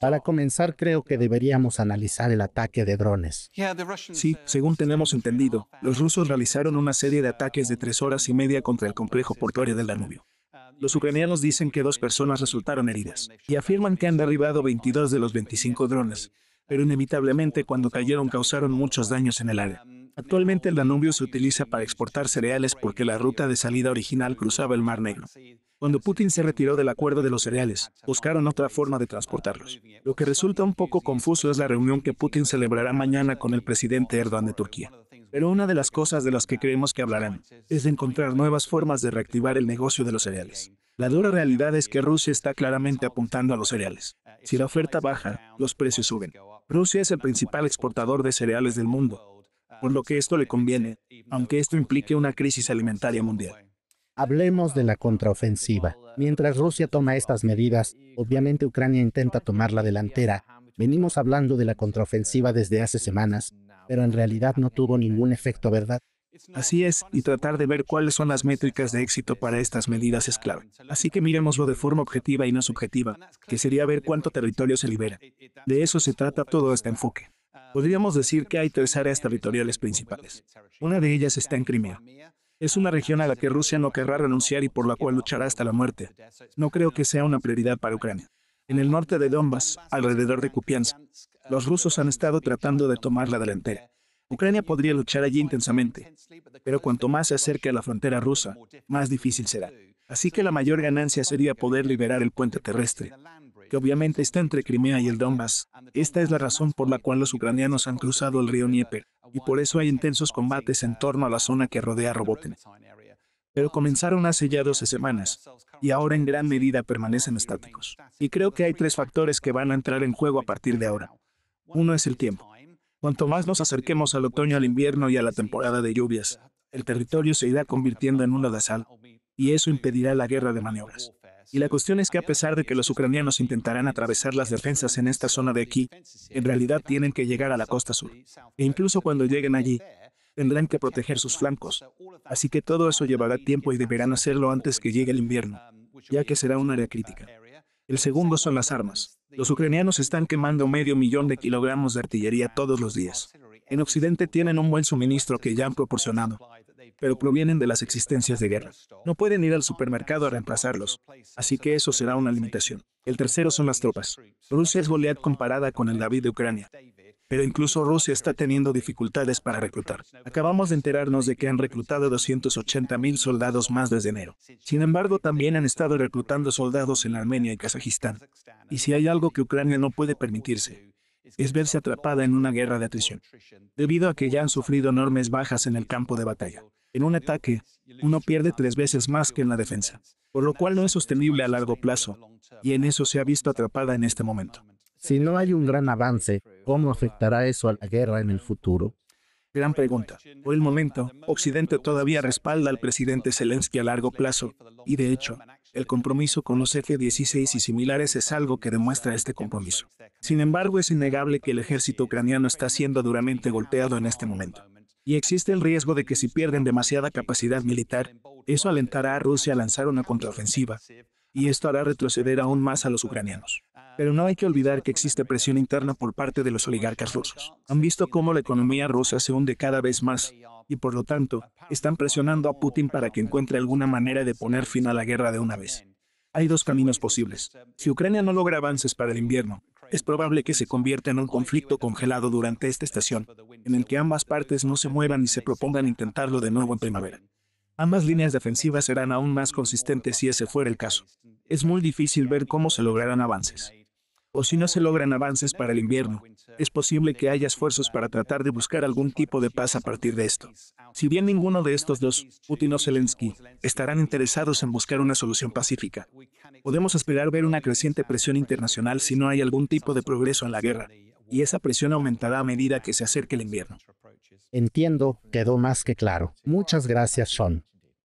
Para comenzar, creo que deberíamos analizar el ataque de drones. Sí, uh, según tenemos entendido, los rusos realizaron una serie de ataques de tres horas y media contra el complejo portuario del Danubio. Uh, los ucranianos dicen que dos personas resultaron heridas y afirman que han derribado 22 de los 25 drones, pero inevitablemente cuando cayeron causaron muchos daños en el área. Actualmente el Danubio se utiliza para exportar cereales porque la ruta de salida original cruzaba el Mar Negro. Cuando Putin se retiró del acuerdo de los cereales, buscaron otra forma de transportarlos. Lo que resulta un poco confuso es la reunión que Putin celebrará mañana con el presidente Erdogan de Turquía. Pero una de las cosas de las que creemos que hablarán es de encontrar nuevas formas de reactivar el negocio de los cereales. La dura realidad es que Rusia está claramente apuntando a los cereales. Si la oferta baja, los precios suben. Rusia es el principal exportador de cereales del mundo por lo que esto le conviene, aunque esto implique una crisis alimentaria mundial. Hablemos de la contraofensiva. Mientras Rusia toma estas medidas, obviamente Ucrania intenta tomar la delantera. Venimos hablando de la contraofensiva desde hace semanas, pero en realidad no tuvo ningún efecto, ¿verdad? Así es, y tratar de ver cuáles son las métricas de éxito para estas medidas es clave. Así que miremoslo de forma objetiva y no subjetiva, que sería ver cuánto territorio se libera. De eso se trata todo este enfoque. Podríamos decir que hay tres áreas territoriales principales. Una de ellas está en Crimea. Es una región a la que Rusia no querrá renunciar y por la cual luchará hasta la muerte. No creo que sea una prioridad para Ucrania. En el norte de Donbass, alrededor de Kupiansk, los rusos han estado tratando de tomar la delantera. Ucrania podría luchar allí intensamente, pero cuanto más se acerque a la frontera rusa, más difícil será. Así que la mayor ganancia sería poder liberar el puente terrestre, que obviamente está entre Crimea y el Donbass. Esta es la razón por la cual los ucranianos han cruzado el río Dnieper, y por eso hay intensos combates en torno a la zona que rodea Roboten. Pero comenzaron hace ya 12 semanas, y ahora en gran medida permanecen estáticos. Y creo que hay tres factores que van a entrar en juego a partir de ahora. Uno es el tiempo. Cuanto más nos acerquemos al otoño, al invierno y a la temporada de lluvias, el territorio se irá convirtiendo en un lodazal, y eso impedirá la guerra de maniobras. Y la cuestión es que a pesar de que los ucranianos intentarán atravesar las defensas en esta zona de aquí, en realidad tienen que llegar a la costa sur. E incluso cuando lleguen allí, tendrán que proteger sus flancos. Así que todo eso llevará tiempo y deberán hacerlo antes que llegue el invierno, ya que será un área crítica. El segundo son las armas. Los ucranianos están quemando medio millón de kilogramos de artillería todos los días. En Occidente tienen un buen suministro que ya han proporcionado, pero provienen de las existencias de guerra. No pueden ir al supermercado a reemplazarlos, así que eso será una limitación. El tercero son las tropas. Rusia es Goliat comparada con el David de Ucrania. Pero incluso Rusia está teniendo dificultades para reclutar. Acabamos de enterarnos de que han reclutado 280.000 soldados más desde enero. Sin embargo, también han estado reclutando soldados en Armenia y Kazajistán. Y si hay algo que Ucrania no puede permitirse, es verse atrapada en una guerra de atrición, debido a que ya han sufrido enormes bajas en el campo de batalla. En un ataque, uno pierde tres veces más que en la defensa, por lo cual no es sostenible a largo plazo, y en eso se ha visto atrapada en este momento. Si no hay un gran avance, ¿cómo afectará eso a la guerra en el futuro? Gran pregunta. Por el momento, Occidente todavía respalda al presidente Zelensky a largo plazo, y de hecho, el compromiso con los F-16 y similares es algo que demuestra este compromiso. Sin embargo, es innegable que el ejército ucraniano está siendo duramente golpeado en este momento. Y existe el riesgo de que si pierden demasiada capacidad militar, eso alentará a Rusia a lanzar una contraofensiva, y esto hará retroceder aún más a los ucranianos. Pero no hay que olvidar que existe presión interna por parte de los oligarcas rusos. Han visto cómo la economía rusa se hunde cada vez más, y por lo tanto, están presionando a Putin para que encuentre alguna manera de poner fin a la guerra de una vez. Hay dos caminos posibles. Si Ucrania no logra avances para el invierno, es probable que se convierta en un conflicto congelado durante esta estación, en el que ambas partes no se muevan y se propongan intentarlo de nuevo en primavera. Ambas líneas defensivas serán aún más consistentes si ese fuera el caso. Es muy difícil ver cómo se lograrán avances o si no se logran avances para el invierno, es posible que haya esfuerzos para tratar de buscar algún tipo de paz a partir de esto. Si bien ninguno de estos dos, Putin o Zelensky, estarán interesados en buscar una solución pacífica, podemos esperar ver una creciente presión internacional si no hay algún tipo de progreso en la guerra, y esa presión aumentará a medida que se acerque el invierno. Entiendo, quedó más que claro. Muchas gracias, Sean.